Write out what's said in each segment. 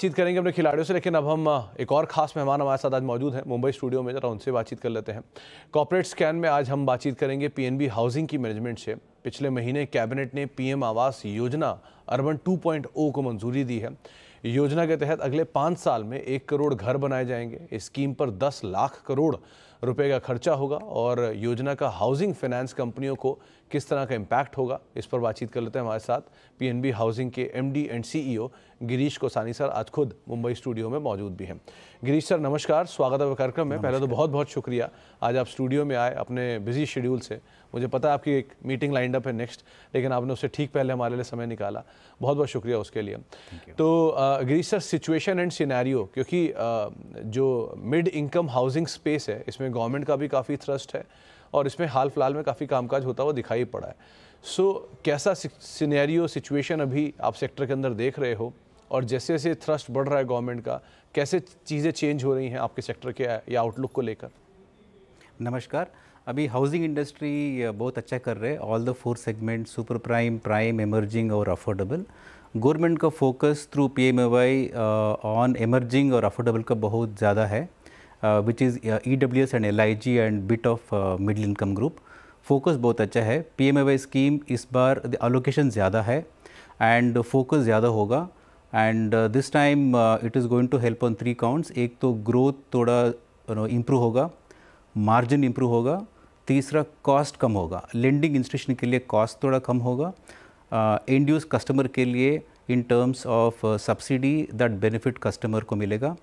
बातचीत करेंगे अपने खिलाड़ियों से लेकिन अब हम एक और खास मेहमान हमारे साथ आज मौजूद हैं मुंबई स्टूडियो में जरा उनसे बातचीत कर लेते हैं कॉपरेट स्कैन में आज हम बातचीत करेंगे पीएनबी हाउसिंग की मैनेजमेंट से पिछले महीने कैबिनेट ने पीएम आवास योजना अर्बन 2.0 को मंजूरी दी है योजना के तहत अगले पाँच साल में एक करोड़ घर बनाए जाएंगे इस स्कीम पर दस लाख करोड़ रुपए का खर्चा होगा और योजना का हाउसिंग फाइनेंस कंपनियों को किस तरह का इम्पैक्ट होगा इस पर बातचीत कर लेते हैं हमारे साथ पीएनबी हाउसिंग के MD and CEO Girish Kosani sir आज खुद मुंबई स्टूडियो में मौजूद भी हैं गिरीश सर नमस्कार स्वागत है कार्यक्रम में पहले तो बहुत बहुत शुक्रिया आज आप स्टूडियो में आए अपने बिजी शेड्यूल से मुझे पता है आपकी एक मीटिंग लाइंड अप है नेक्स्ट लेकिन आपने उससे ठीक पहले हमारे लिए समय निकाला बहुत बहुत शुक्रिया उसके लिए तो Girish sir situation and scenario क्योंकि जो मिड इनकम हाउसिंग स्पेस है इसमें इसमें गवर्नमेंट का भी काफ़ी थ्रस्ट है और इसमें हाल फिलहाल में काफ़ी कामकाज होता हुआ दिखाई पड़ा है सो so, कैसा सिनेरियो सिचुएशन अभी आप सेक्टर के अंदर देख रहे हो और जैसे जैसे थ्रस्ट बढ़ रहा है गवर्नमेंट का कैसे चीज़ें चेंज हो रही हैं आपके सेक्टर के या आउटलुक को लेकर नमस्कार अभी हाउसिंग इंडस्ट्री बहुत अच्छा कर रहे हैं all the four segment super prime prime emerging और अफोर्डेबल गवर्नमेंट का focus through P M Y on emerging और अफोर्डेबल का बहुत ज़्यादा है Uh, which is uh, EWS and LIG and bit of uh, middle income group. Focus बहुत अच्छा है पी स्कीम इस बार अलोकेशन ज़्यादा है एंड फोकस ज़्यादा होगा and this time it is going to help on three counts एक तो ग्रोथ थोड़ा नो इम्प्रूव होगा मार्जिन इम्प्रूव होगा तीसरा कॉस्ट कम होगा लेंडिंग इंस्टीट्यूशन के लिए कॉस्ट थोड़ा कम होगा एंड यूज़ कस्टमर के लिए in terms of subsidy that benefit customer को मिलेगा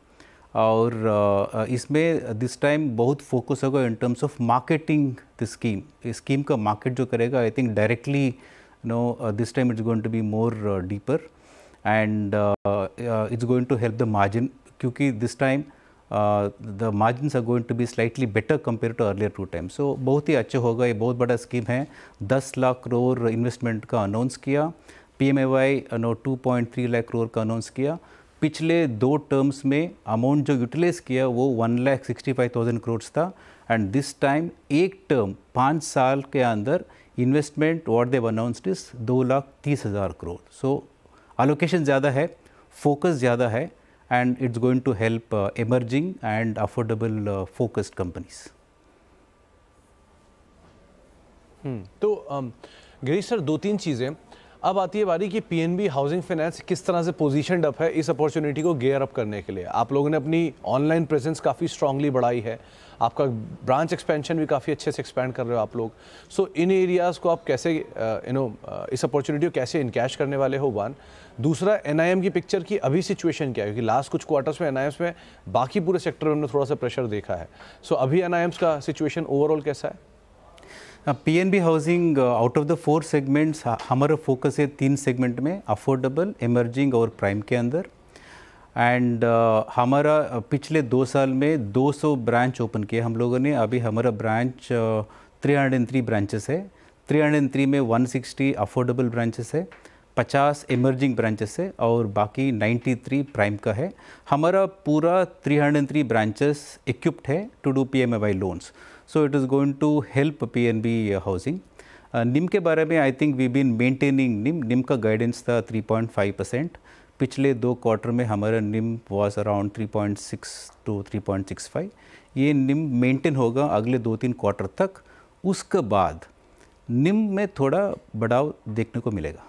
और इसमें दिस टाइम बहुत फोकस होगा in terms of marketing the scheme scheme का मार्केट जो करेगा I think directly no this time it's going to be more deeper and it's going to help the margin क्योंकि this time the margin are going to be slightly better compare to earlier two time so बहुत ही अच्छा होगा ये बहुत बड़ा scheme है दस लाख करोड़ इन्वेस्टमेंट का अनाउंस किया P M A Y no two point three lakh crore का अनाउंस किया पिछले दो टर्म्स में अमाउंट जो यूटिलाइज किया वो one lakh sixty five thousand crores था एंड दिस टाइम एक टर्म पाँच साल के अंदर investment what they announced is दो लाख तीस हज़ार करोड़ सो अलोकेशन ज़्यादा है फोकस ज़्यादा है and it's going to help uh, and affordable focused companies तो गिरीश um, सर दो तीन चीज़ें अब आती है बारी कि पीएनबी हाउसिंग फाइनेंस किस तरह से पोजिशन अप है इस अपॉर्चुनिटी को गेयर अप करने के लिए आप लोगों ने अपनी ऑनलाइन प्रेजेंस काफ़ी स्ट्रांगली बढ़ाई है आपका ब्रांच एक्सपेंशन भी काफ़ी अच्छे से एक्सपेंड कर रहे हो आप लोग सो so, इन एरियाज़ को आप कैसे यू uh, नो uh, इस अपॉर्चुनिटी को कैसे इनकैश करने वाले हो वन दूसरा एन की पिक्चर की अभी सिचुएशन क्या है क्योंकि लास्ट कुछ क्वार्टर्स में एन में बाकी पूरे सेक्टर में हमने थोड़ा सा प्रेशर देखा है सो so, अभी एन का सिचुएशन ओवरऑल कैसा है PNB housing out of the four segments हमारा फोकस है तीन सेगमेंट में अफोर्डेबल इमर्जिंग और प्राइम के अंदर एंड uh, हमारा uh, पिछले दो साल में 200 ब्रांच ओपन किया हम लोगों ने अभी हमारा branch three and three branches है थ्री एंड थ्री में 160 अफोर्डेबल ब्रांचेस है पचास इमर्जिंग ब्रांचेस है और बाकी 93 प्राइम का है हमारा पूरा 303 ब्रांचेस इक्विप्ड है to do P M loans so it is going to help P N B housing NIM के बारे में I think we been maintaining NIM NIM का गाइडेंस था 3.5 परसेंट पिछले दो क्वार्टर में हमारा निम वाज अराउंड 3.6 टू 3.65 ये निम मेंटेन होगा अगले दो तीन क्वार्टर तक उसके बाद निम में थोड़ा बढ़ाव देखने को मिलेगा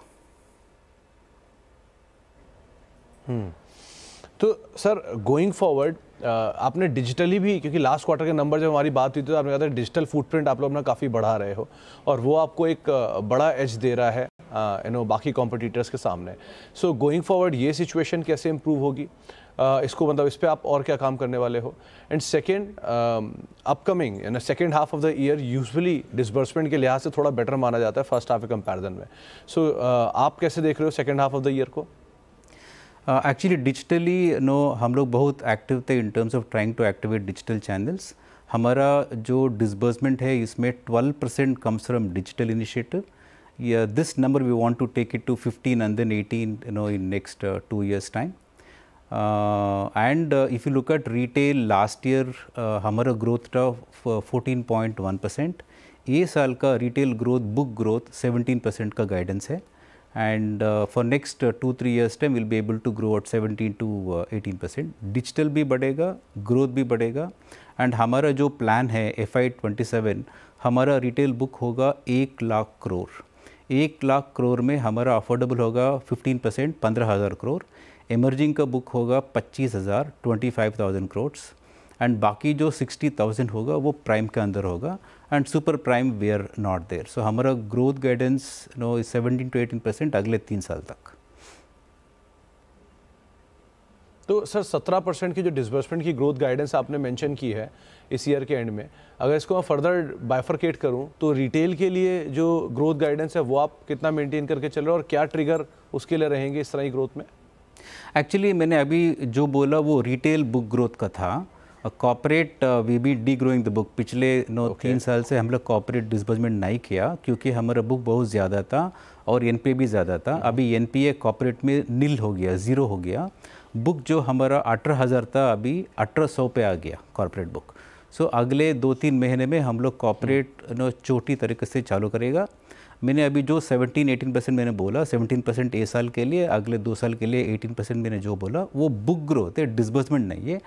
हम्म। तो सर गोइंग फॉरवर्ड आपने डिजिटली भी क्योंकि लास्ट क्वार्टर के नंबर जब हमारी बात हुई थी तो आपने कहा था डिजिटल फुटप्रिंट आप लोग अपना काफ़ी बढ़ा रहे हो और वो आपको एक बड़ा एज दे रहा है यू नो बाकी कॉम्पिटिटर्स के सामने सो गोइंग फॉरवर्ड ये सिचुएशन कैसे इम्प्रूव होगी uh, इसको मतलब इस पर आप और क्या काम करने वाले हो एंड सेकेंड अपकमिंग यानी second half of the year usually disbursement के लिहाज से थोड़ा बेटर माना जाता है फर्स्ट हाफ के कंपेरिजन में सो so, uh, आप कैसे देख रहे हो second half of the year को एक्चुअली डिजिटली नो हम लोग बहुत एक्टिव थे in terms of trying to activate digital channels हमारा जो डिसबर्समेंट है इसमें 12 percent comes from digital initiative this number we want to take it to 15 and then 18 you know in next two years time and if you look at retail last year हमारा growth था fourteen percent ये साल का retail growth book growth seventeen percent का guidance है and uh, for next uh, 2 3 years time we will be able to grow at 17 to 18 percent digital भी बढ़ेगा growth भी बढ़ेगा एंड हमारा जो प्लान है एफ आई ट्वेंटी सेवन हमारा रिटेल बुक होगा एक लाख करोड़ एक लाख करोड़ में हमारा अफोर्डेबल होगा 15 परसेंट पंद्रह हज़ार करोड़ एमर्जिंग का बुक होगा पच्चीस हज़ार twenty five thousand crore and बाकी जो सिक्सटी थाउजेंड होगा वो प्राइम के अंदर होगा and super prime we are not there so हमारा growth guidance no seventeen to eighteen percent अगले तीन साल तक तो सर 17 परसेंट की जो डिसबर्समेंट की ग्रोथ गाइडेंस आपने मेंशन की है इस ईयर के एंड में अगर इसको मैं फर्दर बाइफरकेट करूं तो रिटेल के लिए जो ग्रोथ गाइडेंस है वो आप कितना मेंटेन करके चल रहे हो और क्या ट्रिगर उसके लिए रहेंगे इस तरह की ग्रोथ में एक्चुअली मैंने अभी जो बोला वो रिटेल बुक ग्रोथ का था corporate we be degrowing the book पिछले नौ okay. तीन साल से हम लोग कॉपरेट डिसबर्समेंट नहीं किया क्योंकि हमारा बुक बहुत ज़्यादा था और एन भी ज़्यादा था हम्म। अभी एन पी कॉपरेट में नील हो गया ज़ीरो हो गया बुक जो हमारा अठारह हज़ार था अभी अठारह सौ पे आ गया कॉरपोरेट बुक सो so, अगले दो तीन महीने में हम लोग कॉपरेट हम्म। नो चोटी तरीके से चालू करेगा मैंने अभी जो 17 18 परसेंट मैंने बोला 17 परसेंट ए साल के लिए अगले दो साल के लिए 18 परसेंट मैंने जो बोला वो बुक ग्रोथ है डिसबर्समेंट नहीं है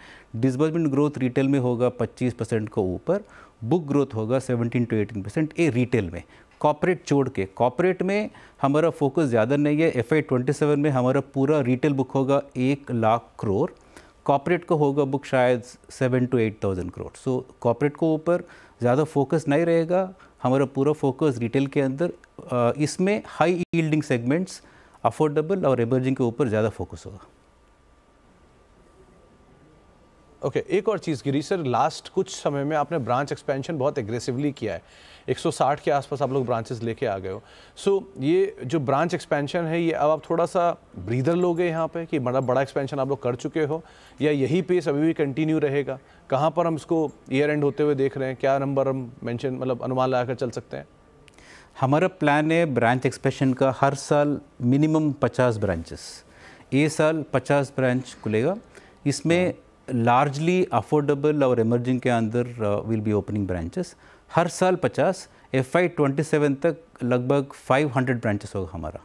डिसबर्समेंट ग्रोथ रिटेल में होगा 25 परसेंट को ऊपर बुक ग्रोथ होगा 17 टू 18 परसेंट ए रिटेल में कॉपरेट छोड़ के कॉपरेट में हमारा फोकस ज़्यादा नहीं है एफ आई में हमारा पूरा रिटेल बुक होगा एक लाख करोड़ कॉपरेट का होगा बुक शायद seven to eight thousand crore so corporate को ऊपर ज़्यादा फोकस नहीं रहेगा हमारा पूरा फोकस रिटेल के अंदर इसमें हाई ईल्डिंग सेगमेंट्स अफोर्डेबल और एमर्जिंग के ऊपर ज़्यादा फोकस होगा ओके okay, एक और चीज़ गिरी सर लास्ट कुछ समय में आपने ब्रांच एक्सपेंशन बहुत एग्रेसिवली किया है 160 के आसपास आप लोग ब्रांचेस लेके आ गए हो सो so, ये जो ब्रांच एक्सपेंशन है ये अब आप थोड़ा सा ब्रीदर लोगे यहाँ पे कि मतलब बड़ा बड़ा एक्सपेंशन आप लोग कर चुके हो या यही पेस अभी भी कंटिन्यू रहेगा कहाँ पर हम इसको ईयर एंड होते हुए देख रहे हैं क्या नंबर हम मैंशन मतलब अनुमान लगा चल सकते हैं हमारा प्लान है ब्रांच एक्सपेंशन का हर साल मिनिमम पचास ब्रांचेस ये साल पचास ब्रांच खुलेगा इसमें हाँ। लार्जली अफोर्डेबल और इमरजिंग के अंदर विल बी ओपनिंग ब्रांचेस हर साल 50 एफ आई ट्वेंटी सेवन तक लगभग 500 ब्रांचेस होगा हमारा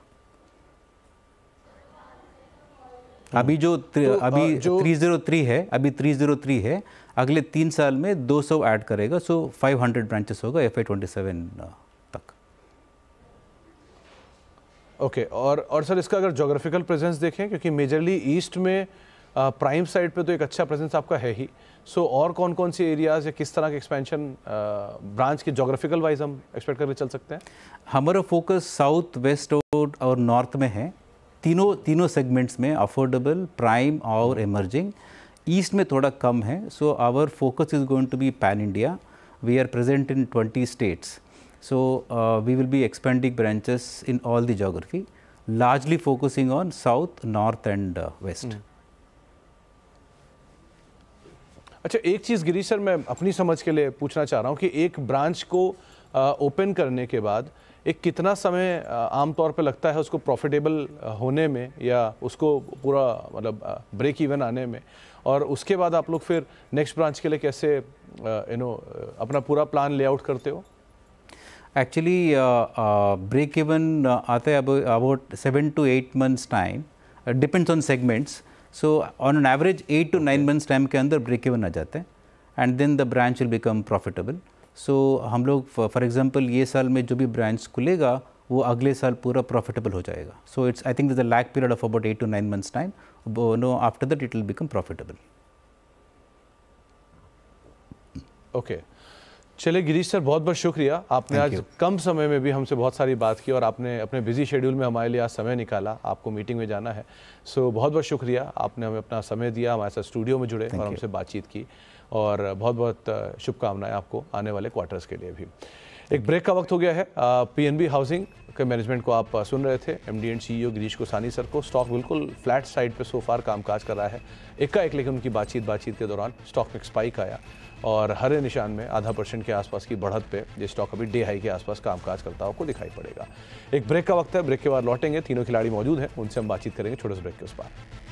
अभी जो तो अभी जो थ्री जीरो थ्री है अभी थ्री जीरो थ्री है अगले तीन साल में दो सौ ऐड करेगा सो फाइव हंड्रेड ब्रांचेस होगा एफ आई ट्वेंटी सेवन तक ओके okay, और और सर इसका अगर जोग्राफिकल प्रेजेंस देखें क्योंकि मेजरली ईस्ट में प्राइम साइड पे तो एक अच्छा प्रेजेंस आपका है ही सो so, और कौन कौन सी एरियाज या किस तरह के एक्सपेंशन ब्रांच के जोग्राफिकल वाइज हम एक्सपेक्ट करके चल सकते हैं हमारा फोकस साउथ वेस्ट और नॉर्थ में है तीनों तीनों सेगमेंट्स में अफोर्डेबल प्राइम और इमर्जिंग ईस्ट में थोड़ा कम है so our focus is going to be pan India we are present in twenty states so we will be expanding branches in all the geography largely focusing on south north and west अच्छा एक चीज़ Girish sir मैं अपनी समझ के लिए पूछना चाह रहा हूँ कि एक ब्रांच को ओपन करने के बाद एक कितना समय आमतौर पर लगता है उसको प्रॉफिटेबल होने में या उसको पूरा मतलब ब्रेक इवन आने में और उसके बाद आप लोग फिर नेक्स्ट ब्रांच के लिए कैसे यू नो अपना पूरा प्लान लेआउट करते हो एक्चुअली ब्रेक इवन आता है about seven to eight months time depends on segments so on an average eight to nine months time के अंदर ब्रेक इवन आ जाते हैं and then the branch will become profitable so हम लोग for example ये साल में जो भी ब्रांच खुलेगा वो अगले साल पूरा प्रॉफिटेबल हो जाएगा so it's I think the lag period of about eight to nine months time no after that it will become profitable okay चले गिरीश सर बहुत बहुत शुक्रिया आपने आज कम समय में भी हमसे बहुत सारी बात की और आपने अपने बिजी शेड्यूल में हमारे लिए आज समय निकाला आपको मीटिंग में जाना है सो so, बहुत बहुत शुक्रिया आपने हमें अपना समय दिया हमारे साथ स्टूडियो में जुड़े Thank और हमसे बातचीत की और बहुत बहुत शुभकामनाएं आपको आने वाले क्वार्टर्स के लिए भी एक ब्रेक का वक्त हो गया है पीएनबी हाउसिंग के मैनेजमेंट को आप सुन रहे थे MD and CEO Girish Kosani sir को स्टॉक बिल्कुल फ्लैट साइड पे सोफार कामकाज कर रहा है इक्का एक लेकिन उनकी बातचीत बातचीत के दौरान स्टॉक में स्पाइक आया और हरे निशान में आधा परसेंट के आसपास की बढ़त पे ये स्टॉक अभी डे हाई के आसपास कामकाज करता को दिखाई पड़ेगा एक ब्रेक का वक्त है ब्रेक के बाद लौटेंगे तीनों खिलाड़ी मौजूद हैं उनसे हम बातचीत करेंगे छोटे से ब्रेक के उस पर